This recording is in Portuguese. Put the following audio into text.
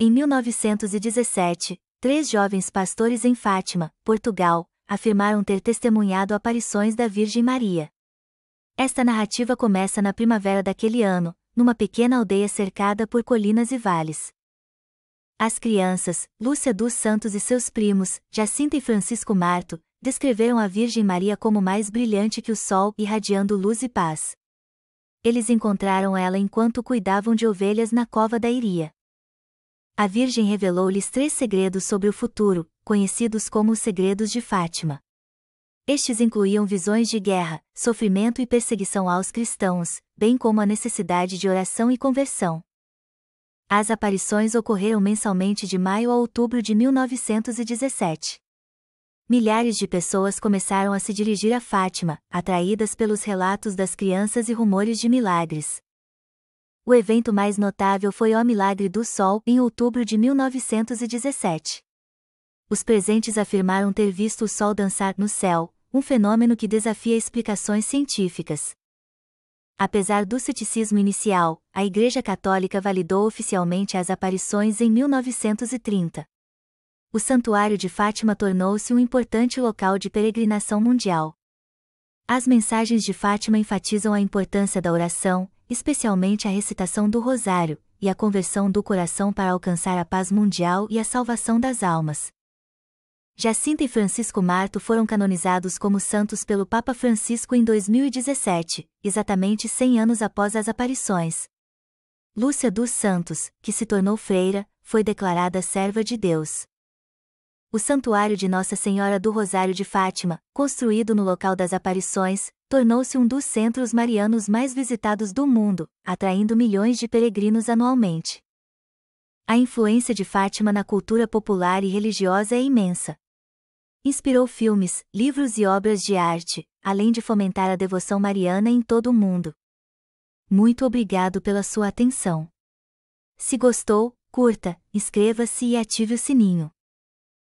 Em 1917, três jovens pastores em Fátima, Portugal, afirmaram ter testemunhado aparições da Virgem Maria. Esta narrativa começa na primavera daquele ano, numa pequena aldeia cercada por colinas e vales. As crianças, Lúcia dos Santos e seus primos, Jacinta e Francisco Marto, descreveram a Virgem Maria como mais brilhante que o sol, irradiando luz e paz. Eles encontraram ela enquanto cuidavam de ovelhas na cova da Iria a Virgem revelou-lhes três segredos sobre o futuro, conhecidos como os segredos de Fátima. Estes incluíam visões de guerra, sofrimento e perseguição aos cristãos, bem como a necessidade de oração e conversão. As aparições ocorreram mensalmente de maio a outubro de 1917. Milhares de pessoas começaram a se dirigir a Fátima, atraídas pelos relatos das crianças e rumores de milagres o evento mais notável foi O Milagre do Sol, em outubro de 1917. Os presentes afirmaram ter visto o Sol dançar no céu, um fenômeno que desafia explicações científicas. Apesar do ceticismo inicial, a Igreja Católica validou oficialmente as aparições em 1930. O Santuário de Fátima tornou-se um importante local de peregrinação mundial. As mensagens de Fátima enfatizam a importância da oração, especialmente a recitação do Rosário, e a conversão do coração para alcançar a paz mundial e a salvação das almas. Jacinta e Francisco Marto foram canonizados como santos pelo Papa Francisco em 2017, exatamente 100 anos após as aparições. Lúcia dos Santos, que se tornou freira, foi declarada serva de Deus o Santuário de Nossa Senhora do Rosário de Fátima, construído no local das aparições, tornou-se um dos centros marianos mais visitados do mundo, atraindo milhões de peregrinos anualmente. A influência de Fátima na cultura popular e religiosa é imensa. Inspirou filmes, livros e obras de arte, além de fomentar a devoção mariana em todo o mundo. Muito obrigado pela sua atenção. Se gostou, curta, inscreva-se e ative o sininho.